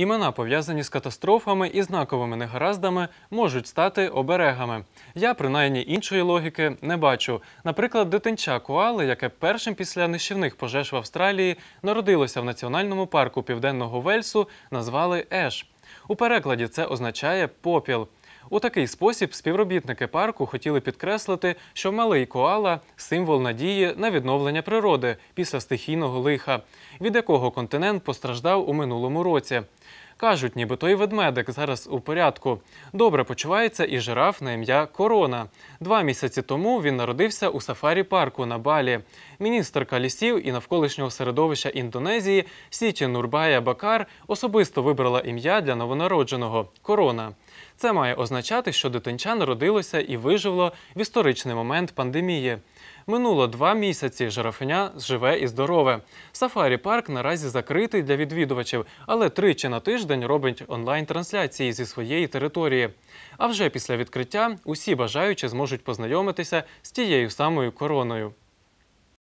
Імена, пов'язані з катастрофами і знаковими негараздами, можуть стати оберегами. Я, принаймні, іншої логіки не бачу. Наприклад, дитинча Куали, яке першим після нищівних пожеж в Австралії народилося в національному парку Південного Вельсу, назвали Еш. У перекладі це означає попіл. У такий спосіб співробітники парку хотіли підкреслити, що малий коала символ надії на відновлення природи після стихійного лиха, від якого континент постраждав у минулому році. Кажуть, ніби той ведмедик зараз у порядку. Добре почувається і жираф на ім'я Корона. Два місяці тому він народився у сафарі парку на Балі. Міністерка лісів і навколишнього середовища Індонезії Сіті Нурбая Бакар особисто вибрала ім'я для новонародженого Корона. Це має означати, що дитинча народилося і виживло в історичний момент пандемії. Минуло два місяці. Жирафеня живе і здорове. Сафарі парк наразі закритий для відвідувачів, але тричі на тиждень робить онлайн-трансляції зі своєї території. А вже після відкриття усі бажаючі зможуть познайомитися з тією самою короною.